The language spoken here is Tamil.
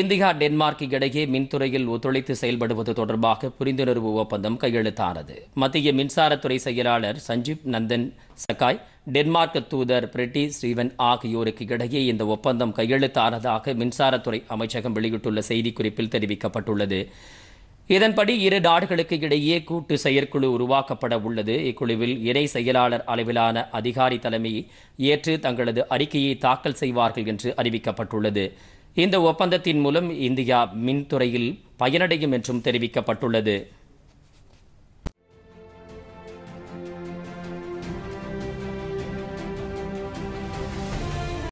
இந்தியா டென்மார்க் இடையே மின்துறையில் ஒத்துழைத்து செயல்படுவது தொடர்பாக புரிந்துணர்வு ஒப்பந்தம் கையெழுத்தானது மத்திய மின்சாரத்துறை செயலாளர் சஞ்சீப் நந்தன் சகாய் டென்மார்க் தூதர் பிரிட்டி ஸ்ரீவன் ஆகியோருக்கு இடையே இந்த ஒப்பந்தம் கையெழுத்தானதாக மின்சாரத்துறை அமைச்சகம் வெளியிட்டுள்ள செய்திக்குறிப்பில் தெரிவிக்கப்பட்டுள்ளது இதன்படி இரு நாடுகளுக்கு இடையே கூட்டு செயற்குழு உருவாக்கப்பட உள்ளது இக்குழுவில் இணை செயலாளர் அளவிலான அதிகாரி தலைமையை ஏற்று தங்களது அறிக்கையை தாக்கல் செய்வார்கள் என்று அறிவிக்கப்பட்டுள்ளது இந்த ஒப்பந்தத்தின் மூலம் இந்தியா மின்துறையில் பயனடையும் என்றும் தெரிவிக்கப்பட்டுள்ளது